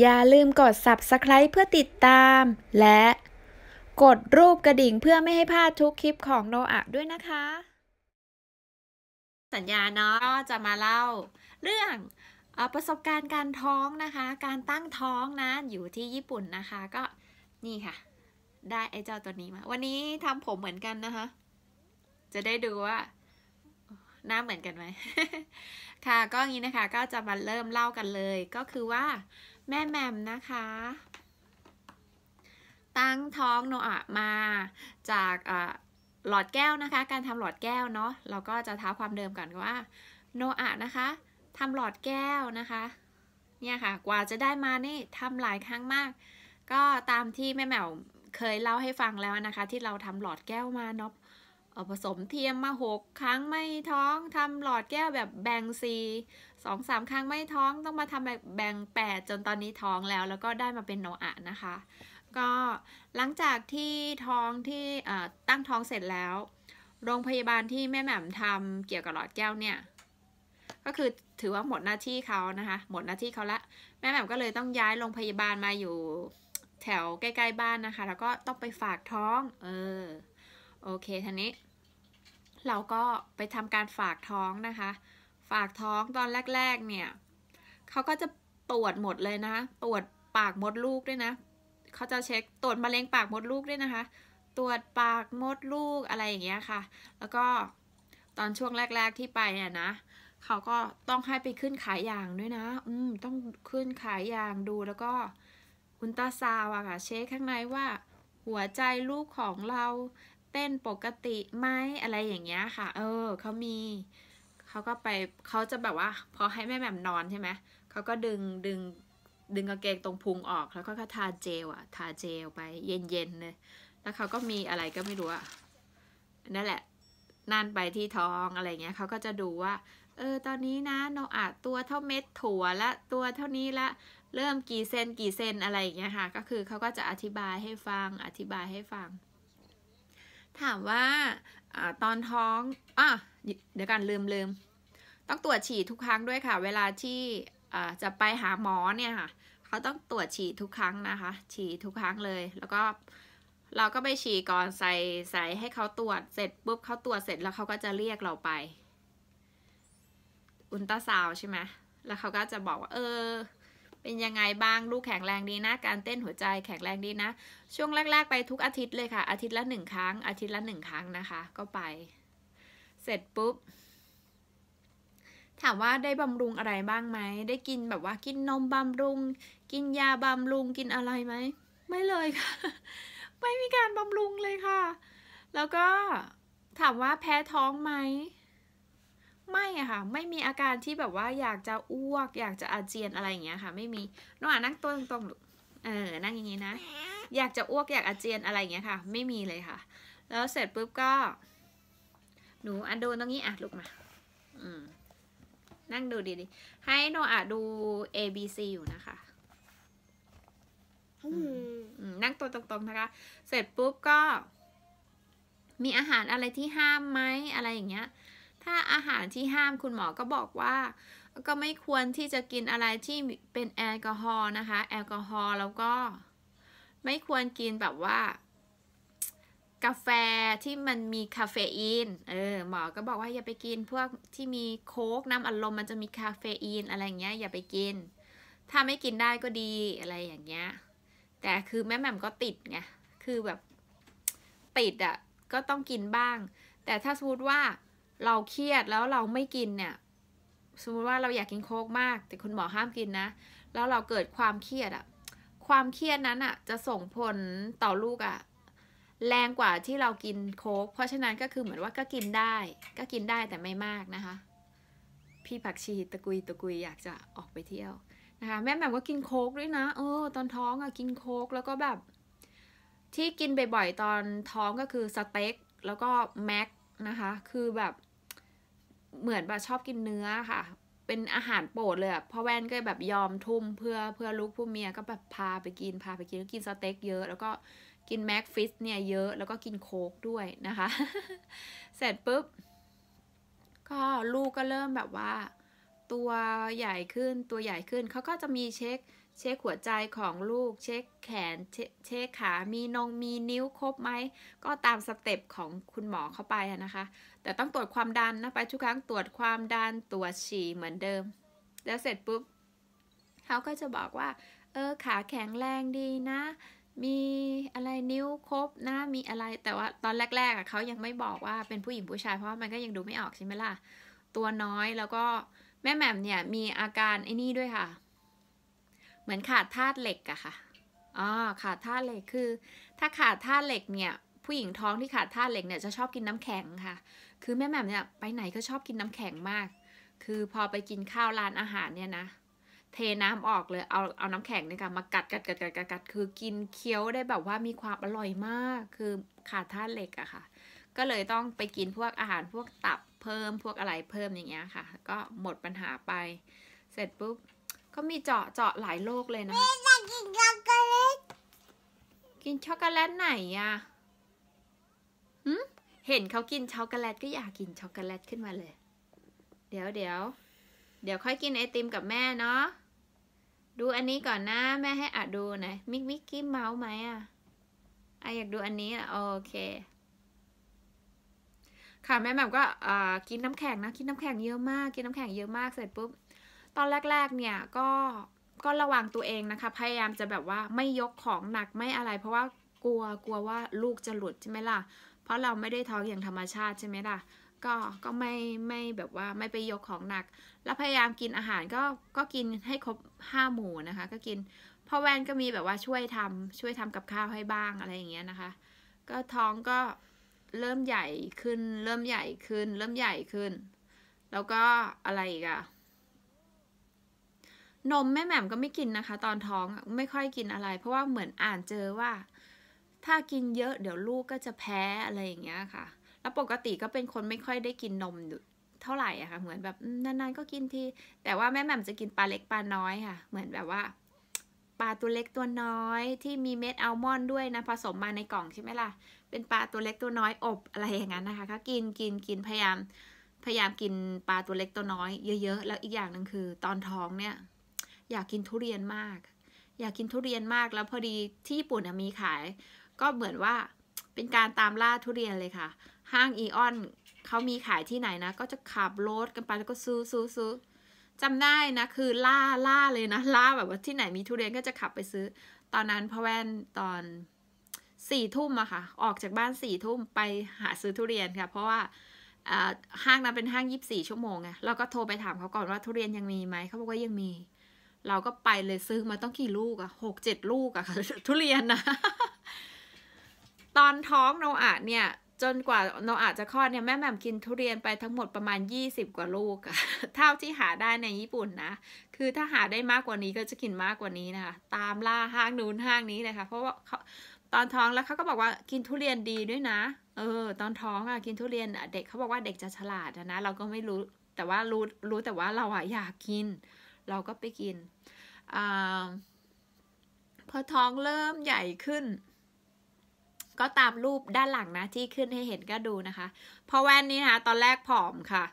อย่าลืมกด Subscribe เพื่อติดตาม และกดรูปกระดิ่งเพื่อไม่ให้พลาดทุกคลิปของโนอาด้วยนะคะ สัญญาเนาะจะมาเล่า เรื่องอประสบการณ์การท้องนะคะ การตั้งท้องนะอยู่ที่ญี่ปุ่นนะคะ ก็นี่ค่ะ ได้ไอ้เจ้าตัวนี้มาวันนี้ทำผมเหมือนกันนะคะ จะได้ดูว่าหน้าเหมือนกันไหมค่ะก็อย่างนี้นะคะ ก็จะมาเริ่มเล่ากันเลย ก็คือว่าแม่แมมนะคะ ตั้งท้องโนอามาจากหลอดแก้วนะคะ การทำหลอดแก้วเนาะเราก็จะท้าความเดิมก่อนว่าโนอานะคะทำหลอดแก้วนะคะ เนี่ยค่ะ กว่าจะได้มานี่ทำหลายครั้งมาก ก็ตามที่แม่แมวเคยเล่าให้ฟังแล้วนะคะ ที่เราทำหลอดแก้วมาเนาะผสมเทียมมาหกครั้งไม่ท้องทำหลอดแก้วแบบแบ่งสีสองสามครั้งไม่ท้องต้องมาทำแบ่งแปดจนตอนนี้ท้องแล้ว แล้วก็ได้มาเป็นโนอะนะคะ ก็หลังจากที่ท้องที่ตั้งท้องเสร็จแล้ว โรงพยาบาลที่แม่แหม่มทำเกี่ยวกับหลอดแก้วเนี่ย ก็คือถือว่าหมดหน้าที่เขานะคะ หมดหน้าที่เขาละแม่แหม่มก็เลยต้องย้ายโรงพยาบาลมาอยู่แถวใกล้ๆบ้านนะคะ แล้วก็ต้องไปฝากท้อง เออโอเคทีนี้ เราก็ไปทำการฝากท้องนะคะฝากท้องตอนแรกๆเนี่ย เขาก็จะตรวจหมดเลยนะตรวจปากมดลูกด้วยนะ เขาจะเช็คตรวจมะเร็งปากมดลูกด้วยนะคะ ตรวจปากมดลูกอะไรอย่างเงี้ยค่ะ แล้วก็ตอนช่วงแรกๆที่ไปเนี่ยนะ เขาก็ต้องให้ไปขึ้นขายยางด้วยนะ อืม ต้องขึ้นขายยางดูแล้วก็อุลตราซาวอะค่ะเช็คข้างในว่า หัวใจลูกของเราเต้นปกติไหมอะไรอย่างเงี้ยค่ะ เออ เขามีเขาก็ไปเขาจะแบบว่า พอให้แม่แหมมนอนใช่ไหมเขาก็ดึงดึงดึงกางเกงตรงพุงออก แล้วก็ทาเจลอะทาเจลไปเย็นๆเลยแล้วเขาก็มีอะไรก็ไม่รู้อะนั่นแหละนั่นไปที่ท้องอะไรเงี้ยเขาก็จะดูว่าเออตอนนี้นะโนอาตัวเท่าเม็ดถั่วละตัวเท่านี้ละเริ่มกี่เซนกี่เซนอะไรอย่างเงี้ยค่ะ ก็คือเขาก็จะอธิบายให้ฟัง อธิบายให้ฟัง ถามว่าอตอนท้องอ่ะเดี๋ยวกันลืมลืมต้องตรวจฉี่ทุกครั้งด้วยค่ะ เวลาที่จะไปหาหมอเนี่ยค่ะ เขาต้องตรวจฉี่ทุกครั้งนะคะ ฉี่ทุกครั้งเลย แล้วก็เราก็ไปฉี่ก่อนใส่ใส่ให้เขาตรวจเสร็จปุ๊บเขาตรวจเสร็จแล้วเขาก็จะเรียกเราไปอุลตราซาวใช่ไหมแล้วเขาก็จะบอกว่าเออ เป็นยังไงบ้างลูกแข็งแรงดีนะ การเต้นหัวใจแข็งแรงดีนะ ช่วงแรก ๆ ไปทุกอาทิตย์เลยค่ะ อาทิตย์ละหนึ่งครั้ง อาทิตย์ละหนึ่งครั้งนะคะ ก็ไปเสร็จปุ๊บถามว่าได้บำรุงอะไรบ้างไหม ได้กินแบบว่ากินนมบำรุง กินยาบำรุง กินอะไรไหม ไม่เลยค่ะ ไม่มีการบำรุงเลยค่ะ แล้วก็ถามว่าแพ้ท้องไหม ไม่อะค่ะ ไม่มีอาการที่แบบว่าอยากจะอ้วก อยากจะอาเจียนอะไรอย่างเงี้ยค่ะ ไม่มีน้องอ่ะนั่งตัวตรงๆเออ นั่งอย่างงี้ นะ อยากจะอ้วก อยากอาเจียนอะไรอย่างเงี้ยค่ะ ไม่มีเลยค่ะ แล้วเสร็จปุ๊บก็ หนูอันโดนตรงนี้อ่ะลุกมาอืมนั่งดูดีๆ ให้โนอาดู A B C อยู่นะคะ นั่งตัวตรงๆ นะคะ เสร็จปุ๊บก็ มีอาหารอะไรที่ห้ามไหมอะไรอย่างเงี้ย ถ้าอาหารที่ห้ามคุณหมอก็บอกว่า ก็ไม่ควรที่จะกินอะไรที่เป็นแอลกอฮอล์นะคะ แอลกอฮอล์แล้วก็ ไม่ควรกินแบบว่ากาแฟที่มันมีคาเฟอีน เออ หมอก็บอกว่าอย่าไปกินพวกที่มีโค้กน้ำอัดลมมันจะมีคาเฟอีนอะไรเงี้ยอย่าไปกิน ถ้าไม่กินได้ก็ดีอะไรอย่างเงี้ย แต่คือแม่แม่มก็ติดไง คือแบบติดอะ่ะก็ต้องกินบ้าง แต่ถ้าสมมติว่าเราเครียดแล้วเราไม่กินเนี่ย สมมติว่าเราอยากกินโค้กมาก แต่คุณหมอห้ามกินนะ แล้วเราเกิดความเครียดอะ่ะ ความเครียดนั้นอะ่ะ จะส่งผลต่อลูกอะ่ะแรงกว่าที่เรากินโค้ก เพราะฉะนั้นก็คือเหมือนว่าก็กินได้ ก็กินได้แต่ไม่มากนะคะ พี่ผักชีตะกุยตะกุยอยากจะออกไปเที่ยวนะคะแม่แบบก็กินโค้กด้วยนะเออตอนท้องอะกินโค้กแล้วก็แบบ ที่กินบ่อยๆตอนท้องก็คือสเต็กแล้วก็แม็กนะคะ คือแบบ เหมือนแบบชอบกินเนื้อค่ะ เป็นอาหารโปรดเลยพ่อแว่นก็แบบยอมทุ่ม เพื่อเพื่อลูกผู้เมียก็แบบพาไปกินพาไปกินก็กินสเต็กเยอะแล้วก็กินแม็กฟิสเนี่ยเยอะแล้วก็กินโค้กด้วยนะคะ เสร็จปุ๊บก็ลูกก็เริ่มแบบว่า ตัวใหญ่ขึ้นตัวใหญ่ขึ้นเขาก็จะมีเช็ค เช็คหัวใจของลูก เช็คแขนเช็คขา มีนงมีนิ้วครบไหมก็ตามสเต็ปของคุณหมอเข้าไปนะคะ แต่ต้องตรวจความดันนะไปทุกครั้งตรวจความดันตรวจฉี่เหมือนเดิม แล้วเสร็จปุ๊บเขาก็จะบอกว่า เออขาแข็งแรงดีนะมีอะไรนิ้วครบนะมีอะไรแต่ว่าตอนแรกๆเขายังไม่บอกว่าเป็นผู้หญิงผู้ชายเพราะมันก็ยังดูไม่ออกใช่ไหมล่ะตัวน้อยแล้วก็แม่แหม่มเนี่ยมีอาการไอ้นี่ด้วยค่ะ เหมือนขาดธาตุเหล็กอะค่ะอ๋อขาดธาตุเหล็กคือ ถ้าขาดธาตุเหล็กเนี่ย ผู้หญิงท้องที่ขาดธาตุเหล็กเนี่ยจะชอบกินน้ำแข็งค่ะ คือแม่แหม่มเนี่ยไปไหนก็ชอบกินน้ำแข็งมาก คือพอไปกินข้าวร้านอาหารเนี่ยนะเทน้ำออกเลยเอาเอาน้ำแข็งเนี่ยค่ะ มากัดกัดกัดกัดกัดกัดคือกินเคี้ยวได้แบบว่ามีความอร่อยมาก คือขาดธาตุเหล็กอะค่ะ ก็เลยต้องไปกินพวกอาหารพวกตับเพิ่มพวกอะไรเพิ่มอย่างเงี้ยค่ะ ก็หมดปัญหาไป เสร็จปุ๊บก็มีเจาะเจาะหลายโรคเลยนะกินช็อกโกแลตกินช็อกโกแลตไหนอะหืมเห็นเขากินช็อกโกแลตก็อยากกินช็อกโกแลตขึ้นมาเลย เดี๋ยวเดี๋ยวเดี๋ยวค่อยกินไอติมกับแม่เนาะดูอันนี้ก่อนนะแม่ให้อ่ะดูนะมิกมิกกี้เมาส์ไหมอ่ะอ่ะอยากดูอันนี้อ่ะโอเคค่ะแม่แบม่ก็อ่กินน้ำแข็งนะกินน้ำแข็งเยอะมากกินน้ำแข็งเยอะมากเสร็จปุ๊บตอนแรกๆเนี่ยก็ก็ระวังตัวเองนะคะพยายามจะแบบว่าไม่ยกของหนักไม่อะไรเพราะว่ากลัวกลัวว่าลูกจะหลุดใช่ไหมล่ะ เพราะเราไม่ได้ท้องอย่างธรรมชาติใช่ไหมล่ะก็ ก็ไม่ ไม่แบบว่าไม่ไปยกของหนัก แล้วพยายามกินอาหารก็ ก็กินให้ครบห้าหมู่นะคะ ก็กินพ่อแวนก็มีแบบว่าช่วยทำ ช่วยทำกับข้าวให้บ้างอะไรอย่างเงี้ยนะคะ ก็ท้องก็เริ่มใหญ่ขึ้น เริ่มใหญ่ขึ้น เริ่มใหญ่ขึ้น แล้วก็อะไรอีกอะนมแม่แหม่มก็ไม่กินนะคะ ตอนท้อง ไม่ค่อยกินอะไร เพราะว่าเหมือนอ่านเจอว่า ถ้ากินเยอะ เดี๋ยวลูกก็จะแพ้อะไรอย่างเงี้ยค่ะแล้วปกติก็เป็นคนไม่ค่อยได้กินนมเท่าไหร่อะค่ะ เหมือนแบบนานๆก็กินที แต่ว่าแม่แหม่มจะกินปลาเล็กปลาน้อยค่ะ เหมือนแบบว่าปลาตัวเล็กตัวน้อย ที่มีเม็ดอัลมอนด์ด้วยนะ ผสมมาในกล่องใช่ไหมล่ะ เป็นปลาตัวเล็กตัวน้อยอบ อะไรอย่างนั้นนะคะก็กิน กิน กิน พยายาม พยายามกินปลาตัวเล็กตัวน้อยเยอะ ๆ แล้วอีกอย่างหนึ่งคือตอนท้องเนี่ย อยากกินทุเรียนมาก อยากกินทุเรียนมาก แล้วพอดีที่ญี่ปุ่นมีขาย ก็เหมือนว่าเป็นการตามล่าทุเรียนเลยค่ะห้างอีออนเขามีขายที่ไหนนะก็จะขับรถกันไปแล้วก็ซื้อซื้อซื้อจำได้นะ คือล่าล่าเลยนะล่าแบบว่าที่ไหนมีทุเรียนก็จะขับไปซื้อ ตอนนั้นพ่อแว่นตอนสี่ทุ่มอะค่ะ ออกจากบ้านสี่ทุ่มไปหาซื้อทุเรียนค่ะ เพราะว่าห้างนั้นเป็นห้างยีิบสี่ชั่วโมงไงเราก็โทรไปถามเขาก่อนว่าทุเรียนยังมีไหมเขาบอกว่ายังมี เราก็ไปเลยซื้อมาต้องกี่ลูกอะหกเจ็ดลูกอะค่ะ ทุเรียนนะ ตอนท้องเราอาเนี่ยจนกว่าเราอาจจะคลอดเนี่ยแม่แหม่มกินทุเรียนไปทั้งหมดประมาณ20กว่าลูกอะเท่าที่หาได้ในญี่ปุ่นนะคือถ้าหาได้มากกว่านี้ก็จะกินมากกว่านี้นะคะตามล่าห้างนู้นห้างนี้เลยค่ะเพราะว่าเขาตอนท้องแล้วเขาก็บอกว่ากินทุเรียนดีด้วยนะเออ ตอนท้องอะกินทุเรียนเด็กเขาบอกว่าเด็กจะฉลาดนะ เราก็ไม่รู้แต่ว่ารู้รู้แต่ว่าเราอะอยากกิน เราก็ไปกินอ่าพอท้องเริ่มใหญ่ขึ้นก็ตามรูปด้านหลังนะ ที่ขึ้นให้เห็นก็ดูนะคะพอแว่นนี้นะคะตอนแรกผอมค่ะ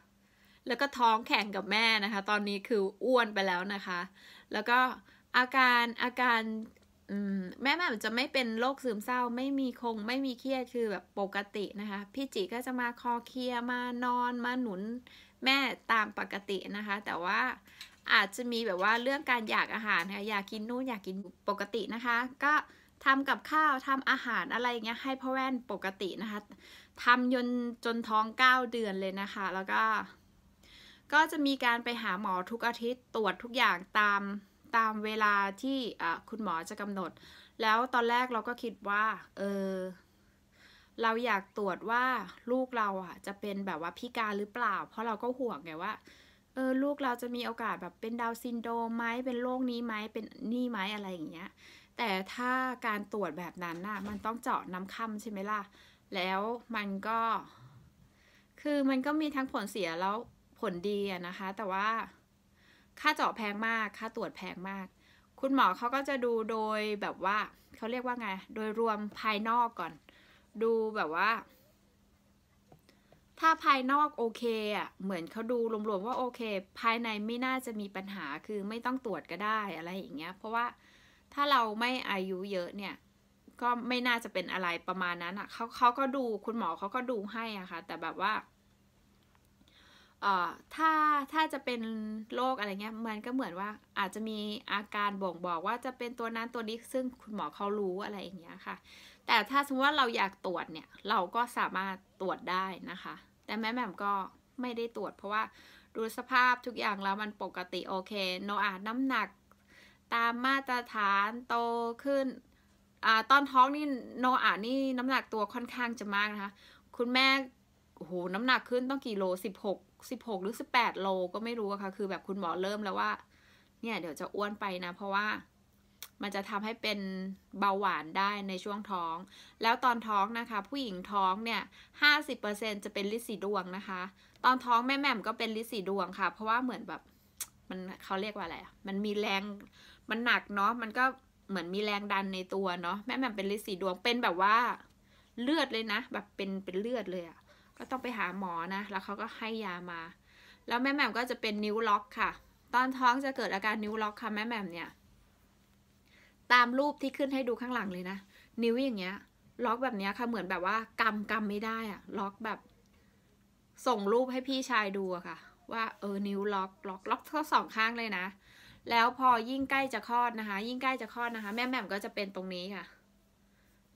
แล้วก็ท้องแข่งกับแม่นะคะ ตอนนี้คืออ้วนไปแล้วนะคะ แล้วก็อาการอาการแม่แม่จะไม่เป็นโรคซึมเศร้าไม่มีคงไม่มีเครียดคือแบบปกตินะคะ พี่จีก็จะมาคอเคลียมานอนมาหนุนแม่ตามปกตินะคะ แต่ว่าอาจจะมีแบบว่าเรื่องการอยากอาหารค่ะอยากกินนู่นอยากกินปกตินะคะ ก็ทำกับข้าวทำอาหารอะไรเงี้ย ให้พ่อแว่นปกตินะคะทำยนจนท้องเก้าเดือนเลยนะคะ แล้วก็ ก็จะมีการไปหาหมอทุกอาทิตย์ตรวจทุกอย่างตามตามเวลาที่คุณหมอจะกำหนด แล้วตอนแรกเราก็คิดว่าเออเราอยากตรวจว่าลูกเราอ่ะ จะเป็นแบบว่าพิการหรือเปล่า เพราะเราก็ห่วงไงว่าเออลูกเราจะมีโอกาสแบบเป็นดาวซินโดมไหมเป็นโรคนี้ไหมเป็นนี่ไหมอะไรอย่างเงี้ยแต่ถ้าการตรวจแบบนั้นน่ะ มันต้องเจาะน้ำค่ำใช่ไหมล่ะ แล้วมันก็ คือมันก็มีทั้งผลเสียแล้วผลดีนะคะ แต่ว่าค่าเจาะแพงมาก ค่าตรวจแพงมาก คุณหมอเขาก็จะดูโดยแบบว่าเขาเรียกว่าไง โดยรวมภายนอกก่อน ดูแบบว่า ถ้าภายนอกโอเคอ่ะ เหมือนเขาดูรวมๆ ว่าโอเค ภายในไม่น่าจะมีปัญหา คือไม่ต้องตรวจก็ได้อะไรอย่างเงี้ย เพราะว่าถ้าเราไม่อายุเยอะเนี่ย ก็ไม่น่าจะเป็นอะไรประมาณนั้นอะ่ะเขาเขาก็ดูคุณหมอเขาก็ดูให้อ่ะคะ่ะแต่แบบว่าเอ่อถ้าถ้าจะเป็นโรคอะไรเงี้ยมันก็เหมือนว่า อาจจะมีอาการบ่งบอกว่าจะเป็นตัวนั้นตัวนี้ซึ่งคุณหมอเขารู้อะไรอย่างเงี้ยค่ะ แต่ถ้าสมมติว่าเราอยากตรวจเนี่ยเราก็สามารถตรวจได้นะคะ แต่แม่แม่มก็ไม่ได้ตรวจ เพราะว่าดูสภาพทุกอย่างแล้วมันปกติโอเคโนอาน้ำหนักามมาตรฐานโตขึ้นอตอนท้องนี่โนอานี่น้ำหนักตัวค่อนข้างจะมากนะคะ คุณแม่ โอ้โห น้ำหนักขึ้นต้องกี่โลสิบหก สิบหกหรือสิบแปดโลก็ไม่รู้อะค่ะ คือ แบบคุณหมอเริ่มแล้วว่า เนี่ยเดี๋ยวจะอ้วนไปนะ เพราะว่ามันจะทำให้เป็นเบาหวานได้ในช่วงท้อง แล้วตอนท้องนะคะ ผู้หญิงท้องเนี่ย ห้าสิบเปอร์เซ็นจะเป็นลิสีดวงนะคะ ตอนท้องแม่แม่มก็เป็นลิสีดวงค่ะ เพราะว่าเหมือนแบบมันเขาเรียกว่าอะไรมันมีแรงมันหนักเนาะ มันก็เหมือนมีแรงดันในตัวเนาะ แม่แม่เป็นฤทธิ์สีดวงเป็นแบบว่า เลือดเลยนะแบบเป็นเป็นเลือดเลยอะ่ะก็ต้องไปหาหมอนะแล้วเขาก็ให้ยามา แล้วแม่แม่ก็จะเป็นนิ้วล็อกค่ะ ตอนท้องจะเกิดอาการนิ้วล็อกค่ะแม่แม่เนี่ยตามรูปที่ขึ้นให้ดูข้างหลังเลยนะ นิ้วอย่างเงี้ย ล็อกแบบเนี้ยค่ะเหมือนแบบว่ากำกำไม่ได้อะล็อกแบบ ส่งรูปให้พี่ชายดูอะค่ะ ว่าเออนิ้วล็อกล็อกล็อกทั้งสองข้างเลยนะแล้วพอยิ่งใกล้จะคลอดนะคะ ยิ่งใกล้จะคลอดนะคะ แม่แม่มก็จะเป็นตรงนี้ค่ะ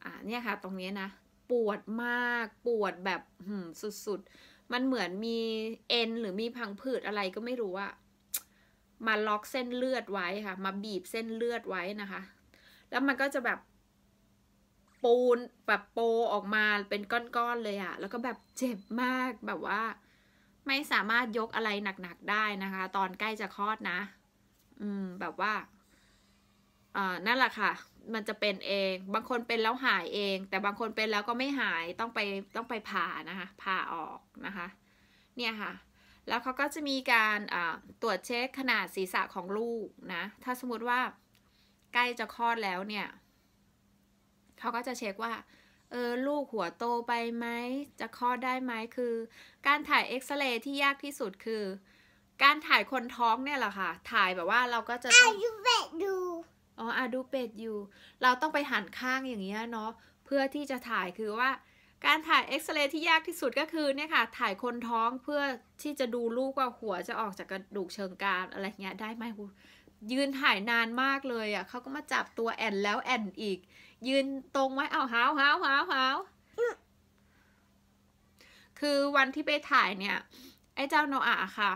อ่า เนี่ยค่ะ ตรงนี้นะ ปวดมาก ปวดแบบหืมสุดๆ มันเหมือนมีเอ็น หรือมีพังผืดอะไรก็ไม่รู้อะมาล็อกเส้นเลือดไว้ค่ะ มาบีบเส้นเลือดไว้นะคะ แล้วมันก็จะแบบปูนแบบโปออกมาเป็นก้อนๆเลยอะแล้วก็แบบเจ็บมากแบบว่า ไม่สามารถยกอะไรหนักๆได้นะคะ ตอนใกล้จะคลอดนะอืม แบบว่าอ่า นั่นแหละค่ะ มันจะเป็นเอง บางคนเป็นแล้วหายเอง แต่บางคนเป็นแล้วก็ไม่หาย ต้องไปต้องไปผ่านะคะผ่าออกนะคะ เนี่ยค่ะ แล้วเขาก็จะมีการตรวจเช็คขนาดศีรษะของลูกนะ ถ้าสมมติว่าใกล้จะคลอดแล้วเนี่ย เขาก็จะเช็คว่า เออลูกหัวโตไปไหม จะคลอดได้ไหมคือ การถ่ายเอ็กซเรย์ที่ยากที่สุดคือการถ่ายคนท้องเนี่ยแหละค่ะ ถ่ายแบบว่าเราก็จะต้องดูเป็ดดูอ๋ออาดูเป็ดอยู่เราต้องไปหันข้างอย่างเงี้ยเนาะ เพื่อที่จะถ่ายคือว่า การถ่ายเอ็กซเรย์ที่ยากที่สุดก็คือเนี่ยค่ะ ถ่ายคนท้องเพื่อที่จะดูลูกว่า หัวจะออกจากกระดูกเชิงกรานอะไรเงี้ยได้ไหมคุยืนถ่ายนานมากเลยอะ่ะเขาก็มาจับตัวแอนแล้วแอนอีก ยืนตรงไว้ เอาหาวหาวหาวหาวคือวันที่ไปถ่ายเนี่ย ไอ้เจ้าโนอาค่ะ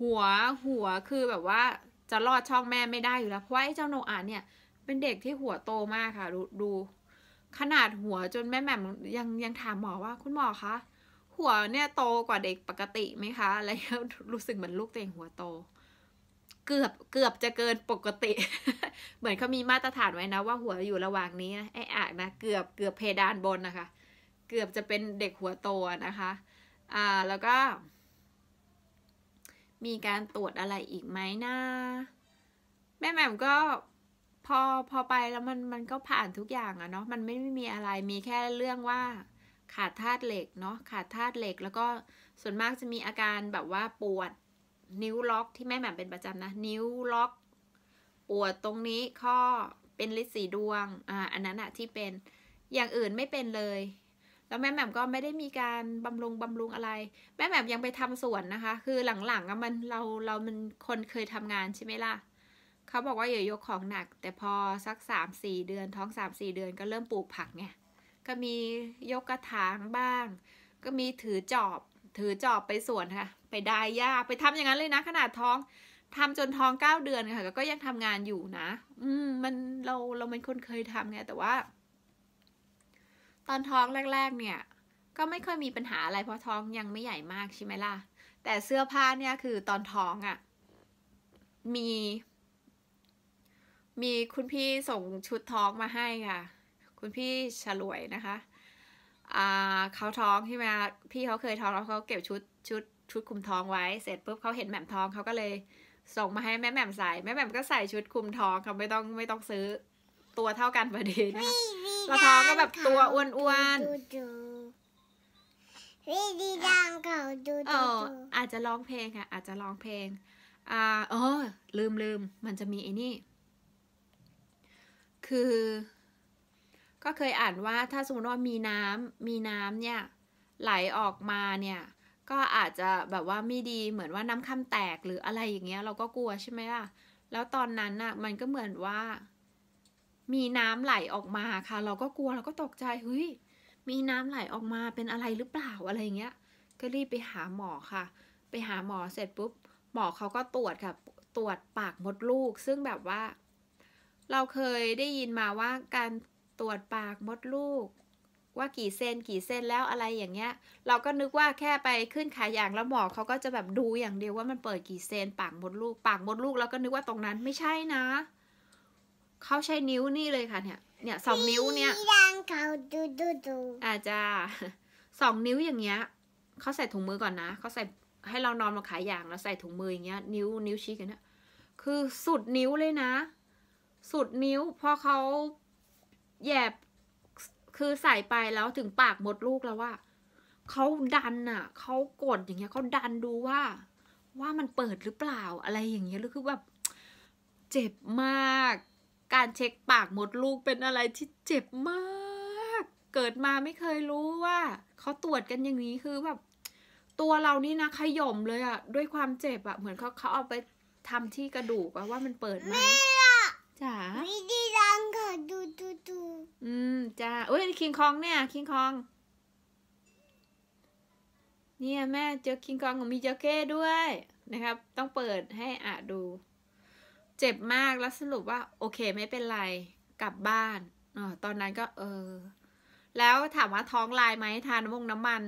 หัวหัวคือแบบว่า จะรอดช่องแม่ไม่ได้อยู่แล้วเพราะไอ้เจ้าโนอาเนี่ย เป็นเด็กที่หัวโตมากค่ะ ดูขนาดหัวจนแม่แหม่มยังยังถามหมอว่าคุณหมอคะหัวเนี่ยโตกว่าเด็กปกติไหมคะอะไรรู้สึกเหมือนลูกตัวเองหัวโต เกือบเกือบจะเกินปกติเหมือนเขามีมาตรฐานไว้นะ ว่าหัวอยู่ระหว่างนี้นะไอ้อากนะเกือบเกือบเพดานบนนะคะ เกือบจะเป็นเด็กหัวโตนะคะ อ่าแล้วก็มีการตรวจอะไรอีกไหมนะแม่แหม่มก็พอพอไปแล้วมันมันก็ผ่านทุกอย่างอะเนาะมันไม่มีอะไรมีแค่เรื่องว่า ขาดธาตุเหล็กเนาะขาดธาตุเหล็ก แล้วก็ส่วนมากจะมีอาการแบบว่าปวดนิ้วล็อกที่แม่แหม่มเป็นประจำนะ นิ้วล็อก ปวดตรงนี้ข้อเป็นลิ์สีดวงอ่าอันนั้นอะที่เป็นอย่างอื่นไม่เป็นเลยแล้วแม่แหม่มก็ไม่ได้มีการบำรุงบำรุงอะไร แม่แหม่มยังไปทำสวนนะคะ คือหลังๆมันเราเรามันคนเคยทำงานใช่ไหมล่ะเขาบอกว่าอย่ายกของหนัก แต่พอสักสามสี่เดือนท้องสามสี่เดือนก็เริ่มปลูกผักไง ก็มียกกระถางบ้าง ก็มีถือจอบ ถือจอบไปสวนค่ะ ไปได้ยาไปทำอย่างนั้นเลยนะขนาดท้องทำจนท้องเก้าเดือนค่ะ ก็ยังทำงานอยู่นะอืมมันเราเรามันคนเคยทำไงแต่ว่าตอนท้องแรกๆเนี่ยก็ไม่ค่อยมีปัญหาอะไรเพราะท้องยังไม่ใหญ่มากใช่ไหมล่ะ แต่เสื้อผ้าเนี่ยคือตอนท้องอะ่ะมี มีคุณพี่ส่งชุดท้องมาให้ค่ะคุณพี่ฉลวยนะคะอ่าเขาท้องใช่ไหมพี่เขาเคยท้องแล้วเขาเก็บชุดชุดชุดคุมท้องไว้เสร็จปุ๊บเขาเห็นแหม่มท้องเขาก็เลย ส่งมาให้แม่แหม่มใส่แม่แหม่มก็ใส่ชุดคุมท้องค่ะไม่ต้องไม่ต้องซื้อตัวเท่ากันพอดีนะปลาท้องก็แบบตัวอ้วนๆวิธีดังเขาดูเอออาจจะร้องเพลงค่ะอาจจะร้องเพลง อ่า เออ ลืมลืม มันจะมีไอ้นี่ คือ ก็เคยอ่านว่าถ้าสมมติว่ามีน้ำมีน้ำเนี่ย ไหลออกมาเนี่ย ก็อาจจะแบบว่าไม่ดี เหมือนว่าน้ำค่ำแตกหรืออะไรอย่างเงี้ย เราก็กลัวใช่ไหมล่ะ แล้วตอนนั้นน่ะ มันก็เหมือนว่ามีน้ำไหลออกมาค่ะ เราก็กลัวเราก็ตกใจเฮ้ยมีน้ำไหลออกมาเป็นอะไรหรือเปล่าอะไรเงี้ย ก็รีบไปหาหมอค่ะ ไปหาหมอเสร็จปุ๊บ หมอเขาก็ตรวจค่ะ ตรวจปากมดลูก ซึ่งแบบว่า เราเคยได้ยินมาว่าการตรวจปากมดลูก ว่ากี่เซนกี่เซนแล้วอะไรอย่างเงี้ย เราก็นึกว่าแค่ไปขึ้นขายอย่างแล้วหมอเขาก็จะแบบดูอย่างเดียวว่ามันเปิดกี่เซนปากมดลูก ปากมดลูกเราก็นึกว่าตรงนั้นไม่ใช่นะเขาใช้นิ้วนี่เลยค่ะเนี่ยเนี่ยสองนิ้วเนี่ยเขาดูดูดูอาจจะสองนิ้วอย่างเงี้ยเขาใส่ถุงมือก่อนนะเขาใส่ให้เรานอนมาขายอย่างเราใส่ถุงมืออย่างเงี้ย นิ้วนิ้วชี้กันเนี่ยคือสุดนิ้วเลยนะ สุดนิ้ว พอเขาแยบคือใส่ไปแล้วถึงปากหมดลูกแล้วว่าเขาดันอ่ะเขากดอย่างเงี้ยเขาดันดูว่า ว่ามันเปิดหรือเปล่าอะไรอย่างเงี้ย หรือคือแบบเจ็บมากการเช็คปากมดลูกเป็นอะไรที่เจ็บมาก เกิดมาไม่เคยรู้ว่า เขาตรวจกันอย่างนี้คือแบบตัวเรานี่นะขย่มเลยอะด้วยความเจ็บอะเหมือนเขาเขาเอาไปทำที่กระดูกว่ามันเปิดไหมจ้าวิธีดังค่ะดูดูดูอืม จ้าเอ้ยคิงคองเนี่ย คิงคอง เนี่ยแม่เจอคิงคององมีเจอเก้ด้วย นะครับ ต้องเปิดให้อ่ะดูจ็บมากแล้วสรุปว่าโอเคไม่เป็นไร กลับบ้านอตอนนั้นก็เออ แล้วถามว่าท้องลายไหมทานวงน้ำมัน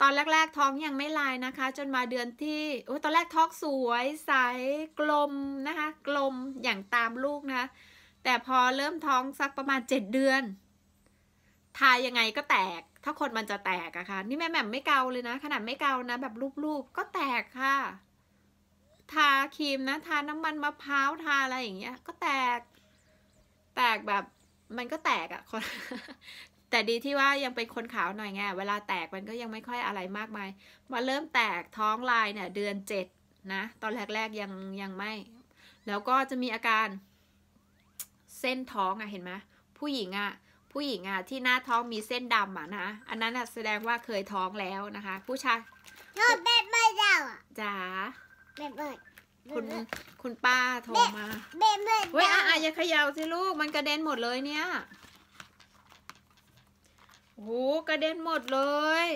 ตอนแรก ๆ ท้องยังไม่ลายนะคะ จนมาเดือนที่ โอ้ตอนแรกท้องสวยใสกลมนะคะ กลมอย่างตามลูกนะ แต่พอเริ่มท้องสักประมาณเจ็ดเดือน ทายยังไงก็แตก ถ้าคนมันจะแตกอะคะ่ะ นี่แม่แหม่มไม่เกาเลยนะ ขนาดไม่เกานะ แบบรูปๆก็แตกค่ะทาครีมนะ ทาน้ำมันมะพร้าวทาอะไรอย่างเงี้ย ก็แตก แตกแบบมันก็แตกอะคนแต่ดีที่ว่ายังเป็นคนขาวหน่อยไงเวลาแตกมันก็ยังไม่ค่อยอะไรมากมายมาเริ่มแตกท้องลายเนี่ย เดือนเจ็ดนะตอนแรกๆยังยังไม่ แล้วก็จะมีอาการเส้นท้องอะเห็นไหมผู้หญิงอะผู้หญิงอะที่หน้าท้องมีเส้นดำอะนะอันนั้นแสดงว่าเคยท้องแล้วนะคะ ผู้ชายโดนเบ็ดไม่เจ้าจ๋าเบ็ดเบ็ดคุณ คุณป้าโทรมาเบ็ดเบ็ดเฮ้ยอ่ะอ่ะอย่าเขย่าสิลูก มันกระเด็นหมดเลยเนี่ยโห กระเด็นหมดเลย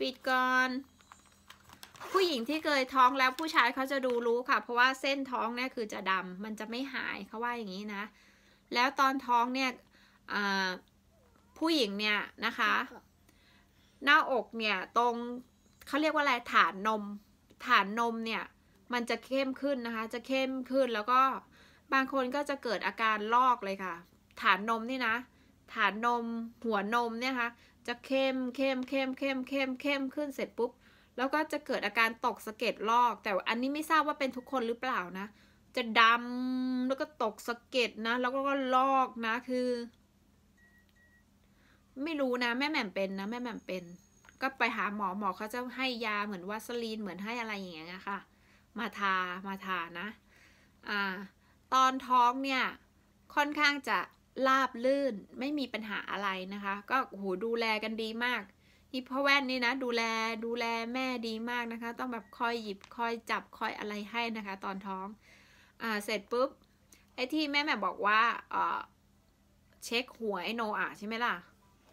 ปิดก่อน ผู้หญิงที่เคยท้องแล้วผู้ชายเขาจะดูรู้ค่ะ เพราะว่าเส้นท้องเนี่ยคือจะดำมันจะไม่หาย เขาว่าอย่างนี้นะ แล้วตอนท้องเนี่ยผู้หญิงเนี่ยนะคะ หน้าอกเนี่ยตรง เขาเรียกว่าอะไร ฐานนม ฐานนมเนี่ยมันจะเข้มขึ้นนะคะ จะเข้มขึ้น แล้วก็บางคนก็จะเกิดอาการลอกเลยค่ะ ฐานนมนี่นะ ฐานนม หัวนมเนี่ยคะ จะเข้ม เข้มเข้มเข้มเข้มเข้มขึ้นเสร็จปุ๊บ แล้วก็จะเกิดอาการตกสะเก็ดลอก แต่อันนี้ไม่ทราบว่าเป็นทุกคนหรือเปล่านะ จะดำ แล้วก็ตกสะเก็ดนะ แล้วก็ลอกนะ คือ ไม่รู้นะ แม่แหม่มเป็นนะ แม่แหม่มเป็น ก็ไปหาหมอ หมอเขาจะให้ยาเหมือนวาสลีน เหมือนให้อะไรอย่างเงี้ยค่ะมาทา มาทานะอ่า ตอนท้องเนี่ย ค่อนข้างจะราบลื่น ไม่มีปัญหาอะไรนะคะ ก็โหดูแลกันดีมากนี่พ่อแว่นนี่นะดูแลดูแลแม่ดีมากนะคะ ต้องแบบคอยหยิบคอยจับคอยอะไรให้นะคะตอนท้องอ่า เสร็จปุ๊บไอ้ที่แม่แม่บอกว่าเออเช็คหัวไอโนอาใช่ไหมล่ะ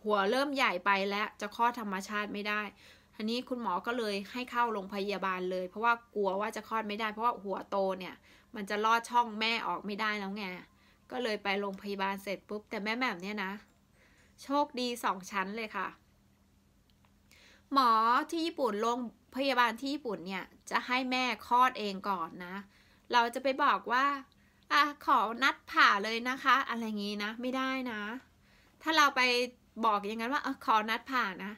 หัวเริ่มใหญ่ไปแล้วจะคลอดธรรมชาติไม่ได้ทีนี้คุณหมอก็เลยให้เข้าโรงพยาบาลเลย เพราะว่ากลัวว่าจะคลอดไม่ได้ เพราะว่าหัวโตเนี่ย มันจะลอดช่องแม่ออกไม่ได้แล้วไง ก็เลยไปโรงพยาบาลเสร็จปุ๊บ แต่แม่แม่เนี่ยนะ โชคดีสองชั้นเลยค่ะ หมอที่ญี่ปุ่นโรงพยาบาลที่ญี่ปุ่นเนี่ย จะให้แม่คลอดเองก่อนนะ เราจะไปบอกว่าอ่ะขอนัดผ่าเลยนะคะ อะไรงี้นะ ไม่ได้นะ ถ้าเราไปบอกอย่างนั้นว่าอขอนัดผ่านะ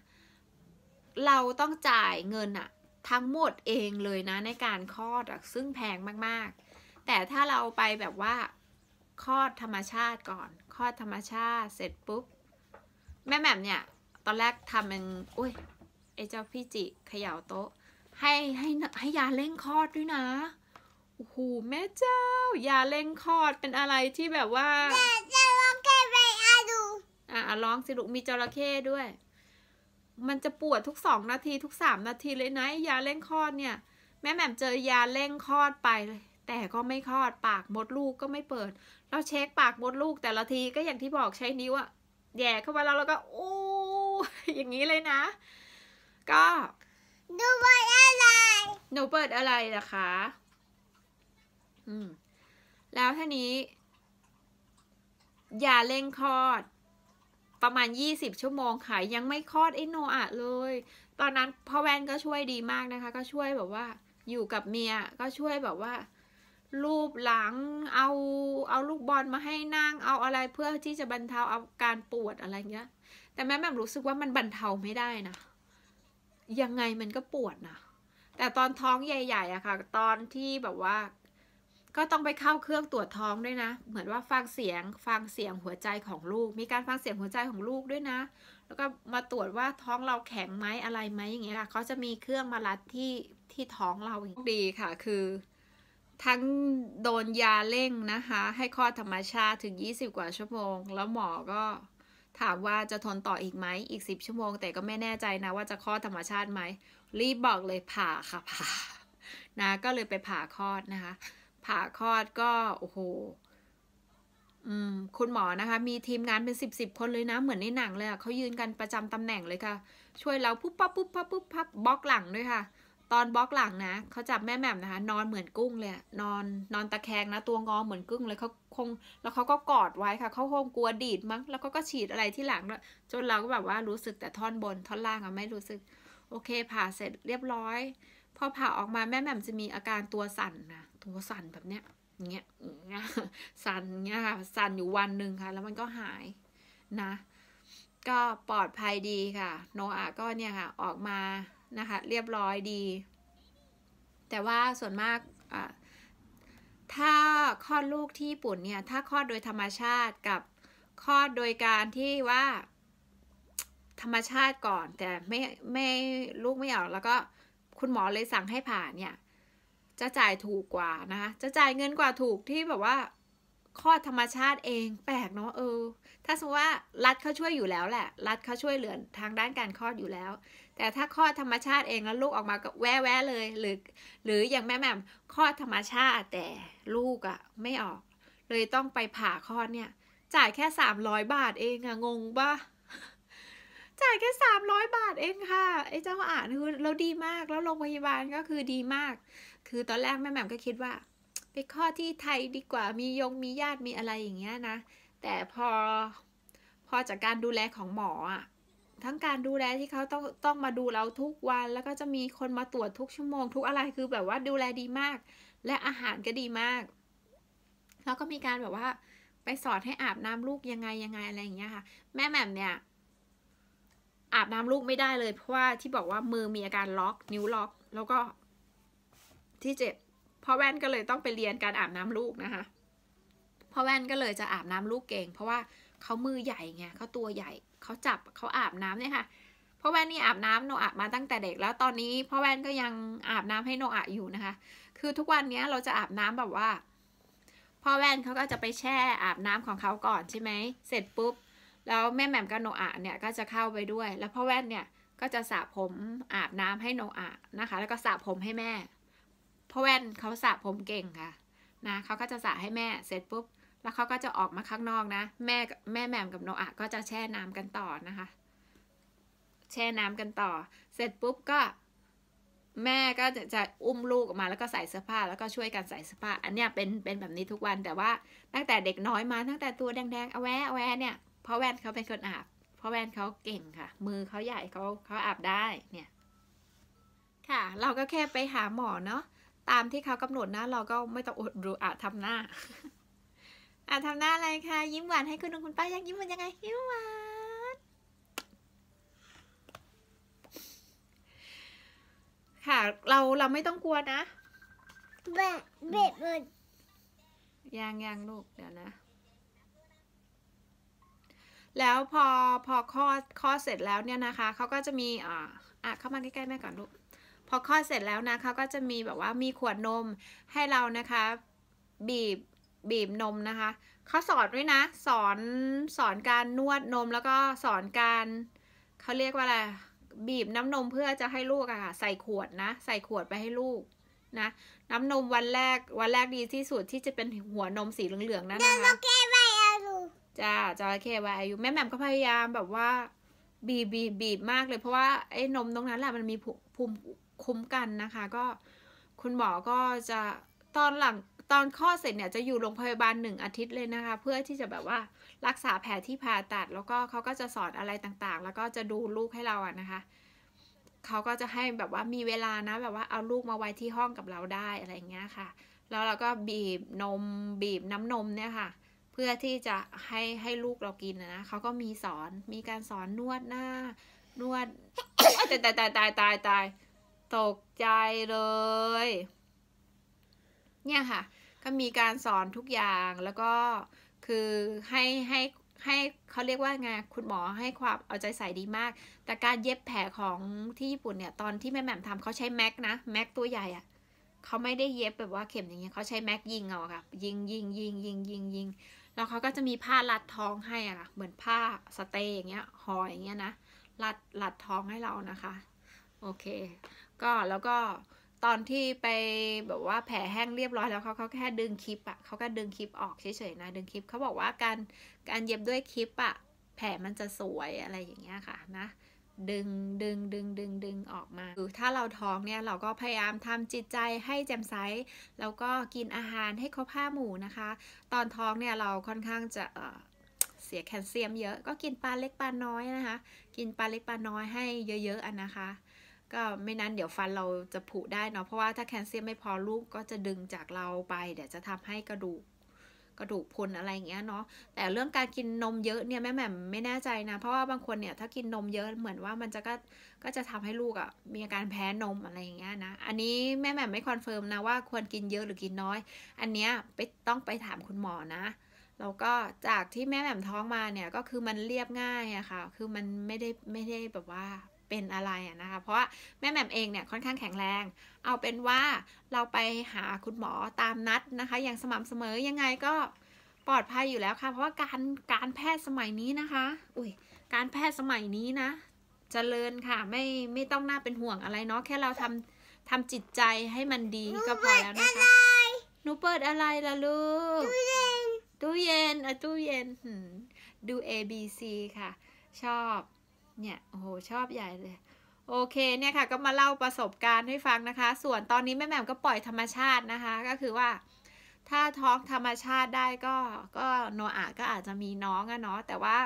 เราต้องจ่ายเงินอะทั้งหมดเองเลยนะ ในการคลอดอะซึ่งแพงมาก ๆ แต่ถ้าเราไปแบบว่าคลอดธรรมชาติก่อนคลอดธรรมชาติเสร็จปุ๊บแม่แหม่มเนี่ยตอนแรกทำเป็นอุ้ยไอเจ้าพี่จิเขย่าโต๊ะให้ให้ให้ยาเร่งคลอดด้วยนะโอ้โหแม่เจ้ายาเร่งคลอดเป็นอะไรที่แบบว่าจรงเข้ไปอาดูอ่ะร้องสิลูกมีจระเข้ด้วยมันจะปวดทุกสองนาทีทุกสามนาทีเลยนะยาเร่งคลอดเนี่ย แม่แหม่มเจอยาเร่งคลอดไปเลย แต่ก็ไม่คลอด ปากมดลูกก็ไม่เปิด เราเช็คปากมดลูก แต่ละทีก็อย่างที่บอกใช้นิ้วอะแย่เข้ามาแล้วเราก็อู้อย่างนี้เลยนะ ก็หนูเปิดอะไรหนูเปิดอะไรนะคะอืมแล้วท่านี้ยาเร่งคลอดประมาณ 20 ชั่วโมงค่ะยังไม่คลอดไอโนอะเลยตอนนั้นพ่อแวนก็ช่วยดีมากนะคะ ก็ช่วยแบบว่า อยู่กับเมียก็ช่วยแบบว่ารูปหลังเอาเอาลูกบอลมาให้นั่งเอาอะไรเพื่อที่จะบรรเทาอาการปวดอะไรเงี้ย แต่แม่แบบรู้สึกว่ามันบรรเทาไม่ได้นะยังไงมันก็ปวดนะแต่ตอนท้องใหญ่ๆอะค่ะ ตอนที่แบบว่าก็ต้องไปเข้าเครื่องตรวจท้องด้วยนะ เหมือนว่าฟังเสียง ฟังเสียงหัวใจของลูก มีการฟังเสียงหัวใจของลูกด้วยนะ แล้วก็มาตรวจว่าท้องเราแข็งไหม อะไรไหม อย่างเงี้ยค่ะเขาจะมีเครื่องมารัดที่ที่ท้องเราดีค่ะ คือ ทั้งโดนยาเร่งนะคะ ให้คลอดธรรมชาติถึง 20 กว่าชั่วโมง แล้วหมอก็ ถามว่าจะทนต่ออีกไหมอีก10ชั่วโมง แต่ก็ไม่แน่ใจนะ ว่าจะคลอดธรรมชาติไหม รีบบอกเลยผ่าค่ะผ่า นะ ก็เลยไปผ่าคลอดนะคะผ่าคลอดก็โอ้โหคุณหมอนะคะ มีทีมงานเป็นสิบสิบคน เลยนะ เหมือนในหนังเลย เขายืนกันประจำตำแหน่งเลยค่ะช่วยเราปุ๊บปั๊บปุ๊บปั๊บปุ๊บปั๊บบล็อกหลังด้วยค่ะ ตอนบล็อกหลังนะเขาจับแม่แหม่มนะคะ นอนเหมือนกุ้งเลยนอน นอนตะแคงนะ ตัวงอเหมือนกุ้งเลยเขาคง แล้วเขาก็กอดไว้ค่ะเขาคงกลัวดีดมั้งแล้วก็ก็ฉีดอะไรที่หลังแล้วจนเราก็แบบว่ารู้สึกแต่ท่อนบนท่อนล่างอะไม่รู้สึก โอเค ผ่าเสร็จเรียบร้อยพอผ่าออกมาแม่แหม่มจะมีอาการตัวสั่นนะตัวสั่นแบบเนี้ยเงี้ยเงี้ยสั่นเงี้ยค่ะสั่นอยู่วันหนึ่งค่ะ แล้วมันก็หายนะ ก็ปลอดภัยดีค่ะ โนอาก็เนี่ยค่ะออกมานะคะ เรียบร้อยดี แต่ว่าส่วนมากอ่ะถ้าคลอดลูกที่ญี่ปุ่นเนี่ย ถ้าคลอดโดยธรรมชาติกับคลอดโดยการที่ว่า ธรรมชาติก่อนแต่ไม่ไม่ลูกไม่ออกแล้วก็คุณหมอเลยสั่งให้ผ่าเนี่ยจะจ่ายถูกกว่านะคะจะจ่ายเงินกว่าถูกที่แบบว่าข้อธรรมชาติเองแปลกเนาะเออถ้าสมมติว่ารัฐเขาช่วยอยู่แล้วแหละรัฐเขาช่วยเหลือทางด้านการคลอดอยู่แล้ว แต่ถ้าข้อธรรมชาติเองแล้วลูกออกมาก็แวะวเลยหรือ หรืออย่างแม่แม่ข้อธรรมชาติแต่ลูกอะไม่ออก เลยต้องไปผ่าคลอดเนี่ย จ่ายแค่สามร้อยบาทเองอะงงปะจ่ายแค่สามร้อยบาทเองค่ะไอ้เจ้าอ่านคือแล้วดีมากแล้วโรงพยาบาลก็คือดีมากคือตอนแรกแม่แหม่มก็คิดว่าไปข้อที่ไทยดีกว่ามียงมีญาติมีอะไรอย่างเงี้ยนะ แต่พอพอจากการดูแลของหมออ่ะทั้งการดูแลที่เขาต้องต้องมาดูเราทุกวัน แล้วก็จะมีคนมาตรวจทุกชั่วโมง ทุกอะไรคือแบบว่าดูแลดีมาก และอาหารก็ดีมาก แล้วก็มีการแบบว่าไปสอนให้อาบน้ำลูกยังไง ยังไงอะไรอย่างเงี้ยค่ะ แม่แหม่มเนี่ย อาบน้ำลูกไม่ได้เลยเพราะว่าที่บอกว่ามือมีอาการล็อก นิ้วล็อกแล้วก็ที่เจ็ดพ่อแว่นก็เลยต้องไปเรียนการอาบน้ำลูกนะคะ พ่อแว่นก็เลยจะอาบน้ำลูกเก่ง เพราะว่าเขามือใหญ่ไงเขาตัวใหญ่เขาจับเขาอาบน้ำเนี่ยค่ะ พ่อแว่นนี่อาบน้ำโนอามาตั้งแต่เด็ก แล้วตอนนี้พ่อแว่นก็ยังอาบน้ำให้โนอาอยู่นะคะ คือทุกวันนี้เราจะอาบน้ำแบบว่าพ่อแว่นเขาก็จะไปแช่อาบน้ำของเขาก่อนใช่ไหม เสร็จปุ๊บแล้วแม่แหม่มกับโนอาเนี่ยก็จะเข้าไปด้วย แล้วพ่อแว่นเนี่ยก็จะสระผมอาบน้ำให้โนอานะคะ แล้วก็สระผมให้แม่พ่อแว่นเขาสระผมเก่งค่ะ นะเขาก็จะสระให้แม่เสร็จปุ๊บ แล้วเขาก็จะออกมาข้างนอกนะแม่แม่แหม่มกับโนอาก็จะแช่น้ำกันต่อนะคะ แช่น้ำกันต่อ เสร็จปุ๊บ ก็ แม่ก็จะจะอุ้มลูกออกมาแล้วก็ใส่เสื้อผ้า แล้วก็ช่วยกันใส่เสื้อผ้า อันเนี้ยเป็นเป็นแบบนี้ทุกวัน แต่ว่าตั้งแต่เด็กน้อยมา ตั้งแต่ตัวแดงๆเอาแวะแวะเนี่ยพ่อแว่นเขาเป็นคนอาบพ่อแว่นเขาเก่งค่ะ มือเขาใหญ่เขาเขาอาบได้เนี่ย ค่ะ เราก็แค่ไปหาหมอเนาะตามที่เขากำหนดนะเราก็ไม่ต้องอดรู้อาจทำหน้าอาจทำหน้าอะไรคะ ยิ้มหวานให้คุณนุ่งคุณป้ายังยิ้มมันยังไงยิ้มหวานค่ะเราเราไม่ต้องกลัวนะเบบเบ็ดมันยังยังลูกเดี๋ยวนะ แล้วพอพอคลอดคลอดเสร็จแล้วเนี่ยนะคะเขาก็จะมีอ่าอ่ะเข้ามาใกล้ๆแม่ก่อน ลูกพอคลอดเสร็จแล้วนะเขาก็จะมีแบบว่ามีขวดนมให้เรานะคะ บีบบีบนมนะคะ เขาสอนด้วยนะสอนสอนการนวดนม แล้วก็สอนการเขาเรียกว่าอะไรบีบน้ำนมเพื่อจะให้ลูกอะค่ะ ใส่ขวดนะ ใส่ขวดไปให้ลูกนะ น้ำนมวันแรกวันแรกดีที่สุดที่จะเป็นหัวนมสีเหลืองๆนั่นนะคะจะเข้ใบอายุจ้าจะเคไใบอายุแม่แหม่มก็พยายามแบบว่าบีบบีบบีบมากเลยเพราะว่าไอ้นมตรงนั้นแหละมันมีภูมิคุ้มกันนะคะ ก็คุณหมอก็จะตอนหลังตอนข้อเสร็จเนี่ย จะอยู่โรงพยาบาลหนึ่งอาทิตย์เลยนะคะ เพื่อที่จะแบบว่ารักษาแผลที่ผ่าตัด แล้วก็เขาก็จะสอนอะไรต่างๆ แล้วก็จะดูลูกให้เราอะนะคะเขาก็จะให้แบบว่ามีเวลานะแบบว่าเอาลูกมาไว้ที่ห้องกับเราได้อะไรอย่างเงี้ยค่ะ แล้วเราก็บีบนมบีบน้ำนมเนี่ยค่ะ เพื่อที่จะให้ให้ลูกเรากินนะเขาก็มีสอนมีการสอนนวดหน้า นวดแต่ตายตายตายตายตายตกใจเลย เนี่ยค่ะ ก็มีการสอนทุกอย่างแล้วก็คือให้ให้ให้เขาเรียกว่าไงคุณหมอให้ความเอาใจใส่ดีมากแต่การเย็บแผลของที่ญี่ปุ่นเนี่ยตอนที่แม่แหม่มทำเขาใช้แม็กนะแม็กตัวใหญ่อะ่ะเขาไม่ได้เย็บแบบว่าเข็มอย่างเงี้ยเขาใช้แม็กยิงเอาค่ะยิงยิงยิงยิงยิงยิงแล้วเขาก็จะมีผ้ารัดท้องให้อะค่ะเหมือนผ้าสเตย์อย่างเงี้ย หอยอย่างเงี้ยนะรัดรัดท้องให้เรานะคะ โอเคก็แล้วก็ตอนที่ไปแบบว่าแผลแห้งเรียบร้อยแล้วเขาเขาแค่ดึงคลิปอะ่ะเขาก็ดึงคลิปออกเฉยๆนะดึงคลิปเขาบอกว่าการการเย็บด้วยคลิปอะ่ะแผลมันจะสวยอะไรอย่างเงี้ยค่ะนะดึงดึงดึงดึงดึงออกมาคือถ้าเราท้องเนี่ยเราก็พยายามทำจิตใจให้แจ่มใสแล้วก็กินอาหารให้ครบห้าหมู่นะคะ ตอนท้องเนี่ยเราค่อนข้างจะเสียแคลเซียมเยอะ ก็กินปลาเล็กปลาน้อยนะคะ กินปลาเล็กปลาน้อยให้เยอะ ๆ อันนะคะก็ไม่นั้นเดี๋ยวฟันเราจะผุได้เนาะเพราะว่าถ้าแคลเซียมไม่พอลูกก็จะดึงจากเราไป เดี๋ยวจะทำให้กระดูกกระดูกพุนอะไรอย่างเงี้ยเนาะแต่เรื่องการกินนมเยอะเนี่ยแม่แหม่มไม่แน่ใจนะ เพราะว่าบางคนเนี่ยถ้ากินนมเยอะเหมือนว่ามันจะก็ก็จะทำให้ลูกอะ่ะมีอาการแพ้นมอะไรอย่างเงี้ยนะอันนี้แม่แหม่มไม่คอนเฟิร์มนะว่า ควรกินเยอะหรือกินน้อย อันเนี้ยไปต้องไปถามคุณหมอนะแล้วก็จากที่แม่แหม่มท้องมาเนี่ยก็คือมันเรียบง่ายอะค่ะ คือมันไม่ได้ไม่ได้แบบว่าเป็นอะไรอะนะคะ เพราะว่าแม่แหม่มเองเนี่ยค่อนข้างแข็งแรง เอาเป็นว่าเราไปหาคุณหมอตามนัดนะคะ อย่างสม่ำเสมอ ยังไงก็ปลอดภัยอยู่แล้วค่ะ เพราะว่าการการแพทย์สมัยนี้นะคะ อุ้ย การแพทย์สมัยนี้นะจเจริญค่ะ ไม่ไม่ต้องน่าเป็นห่วงอะไร เนาะ แค่เราทำทำจิตใจให้มันดีก็พอแล้วนะคะหนูเปิดอะไรล่ะลูกตู้เย็นตู้เย็นอะตู้เย็นดู A B C ค่ะ ชอบเนี่ยโอ้โหชอบใหญ่เลย โอเคเนี่ยค่ะ ก็มาเล่าประสบการณ์ให้ฟังนะคะ ส่วนตอนนี้แม่แหม่มก็ปล่อยธรรมชาตินะคะ ก็คือว่า ถ้าท้องธรรมชาติได้ก็ก็โนอาก็อาจจะมีน้องอะเนาะแต่ว่า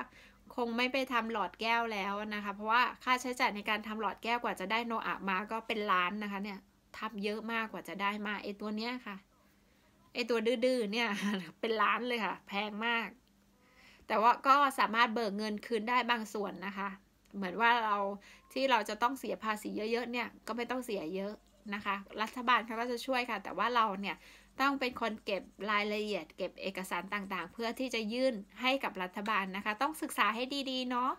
คงไม่ไปทำหลอดแก้วแล้วนะคะ เพราะว่าค่าใช้จ่ายในการทำหลอดแก้วกว่าจะได้โนอามาก็เป็นล้านนะคะ เนี่ยทับเยอะมากกว่าจะได้มาไอตัวเนี้ยค่ะไอตัวดื้อเนี่ยเป็นล้านเลยค่ะ แพงมาก แต่ว่าก็สามารถเบิกเงินคืนได้บางส่วนนะคะเหมือนว่าเราที่เราจะต้องเสียภาษีเยอะๆ เนี่ยก็ไม่ต้องเสียเยอะนะคะ รัฐบาลเขาก็จะช่วยค่ะ แต่ว่าเราเนี่ยต้องเป็นคนเก็บรายละเอียดเก็บเอกสารต่างๆ เพื่อที่จะยื่นให้กับรัฐบาลนะคะ ต้องศึกษาให้ดีๆเนาะ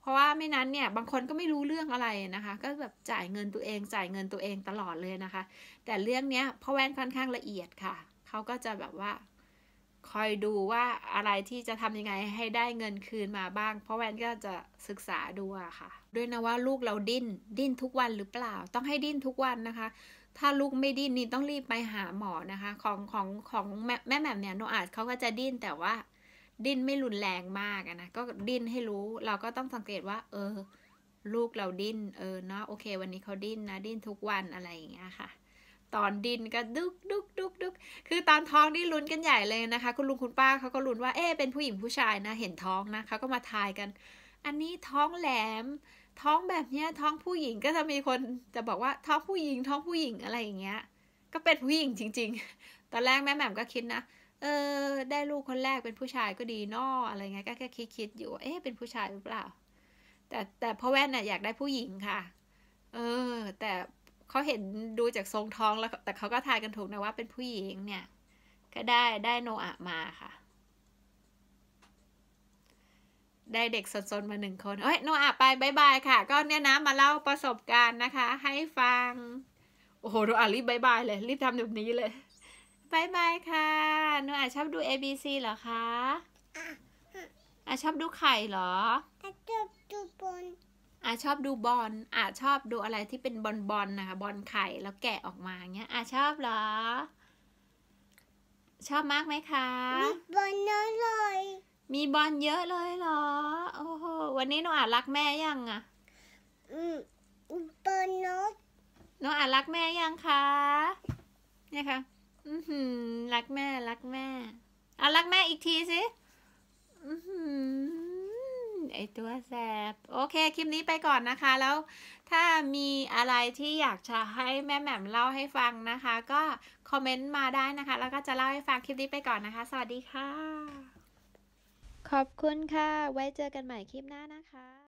เพราะว่าไม่นั้นเนี่ยบางคนก็ไม่รู้เรื่องอะไรนะคะ ก็แบบจ่ายเงินตัวเองจ่ายเงินตัวเองตลอดเลยนะคะ แต่เรื่องเนี้ยพ่อแว่นค่อนข้างละเอียดค่ะ เขาก็จะแบบว่าคอยดูว่าอะไรที่จะทำยังไงให้ได้เงินคืนมาบ้าง เพราะแวนก็จะศึกษาดูอะค่ะ ด้วยนะว่าลูกเราดิ้นดิ้นทุกวันหรือเปล่า ต้องให้ดิ้นทุกวันนะคะ ถ้าลูกไม่ดิ้นนี่ ต้องรีบไปหาหมอนะคะ ของของของ แม่แม่แหม่มเนี่ยโนอาจเขาก็จะดิ้นแต่ว่า ดิ้นไม่รุนแรงมากนะ ก็ดิ้นให้รู้ เราก็ต้องสังเกตว่า เออ ลูกเราดิ้นเออเนาะโอเค วันนี้เขาดิ้นนะดิ้นทุกวันอะไรอย่างเงี้ยค่ะตอนดินก็ดุกดุกดุกดุกคือตอนท้องนี่ลุ้นกันใหญ่เลยนะคะ คุณลุงคุณป้าเขาก็ลุ้นว่าเอ๊เป็นผู้หญิงผู้ชายนะ เห็นท้องนะเขาก็มาทายกัน อันนี้ท้องแหลม ท้องแบบเนี้ย ท้องผู้หญิงก็จะมีคนจะบอกว่าท้องผู้หญิงท้องผู้หญิงอะไรอย่างเงี้ย ก็เป็นผู้หญิงจริง ๆ ตอนแรกแม่แหม่มก็คิดนะเออ ได้ลูกคนแรกเป็นผู้ชายก็ดีนออะไรเงี้ยก็แค่คิดคิดอยู่ เอ๊เป็นผู้ชายหรือเปล่า แต่แต่พ่อแว่นน่ะ อยากได้ผู้หญิงค่ะ เออ แต่เขาเห็นดูจากทรงท้องแล้ว แต่เขาก็ทายกันถูกนะว่าเป็นผู้หญิงเนี่ย ก็ได้ได้โนอามาค่ะ ได้เด็กสนๆมาหนึ่งคนเอ้ยโนอาไปบายบายค่ะ ก็เนี่ยนะมาเล่าประสบการณ์นะคะ ให้ฟังโอ้โหโนอารีบบายบายเลยรีบทำแบบนี้เลยบายบายค่ะโนอาชอบดู ABC เหรอคะอ่ะชอบดูไข่เหรอชอบดูบนอาชอบดูบอลอาชอบดูอะไรที่เป็นบอลบอลนะคะบอลไข่แล้วแกะออกมาเงี้ย อาชอบเหรอ ชอบมากไหมคะมีบอลเยอะเลยมีบอลเยอะเลยเหรอโอ้โหวันนี้น้องอารักแม่ยังอะอืมบอลนกน้องอารักแม่ยังคะเนี่ยคะ่ะ อือหือรักแม่รักแม่อารักแม่อีกทีสิ อือหือไอตัวแสบโอเค คลิปนี้ไปก่อนนะคะแล้ว ถ้ามีอะไรที่อยากจะให้แม่แหม่มเล่าให้ฟังนะคะ ก็คอมเมนต์มาได้นะคะ แล้วก็จะเล่าให้ฟังคลิปนี้ไปก่อนนะคะ สวัสดีค่ะ ขอบคุณค่ะ ไว้เจอกันใหม่คลิปหน้านะคะ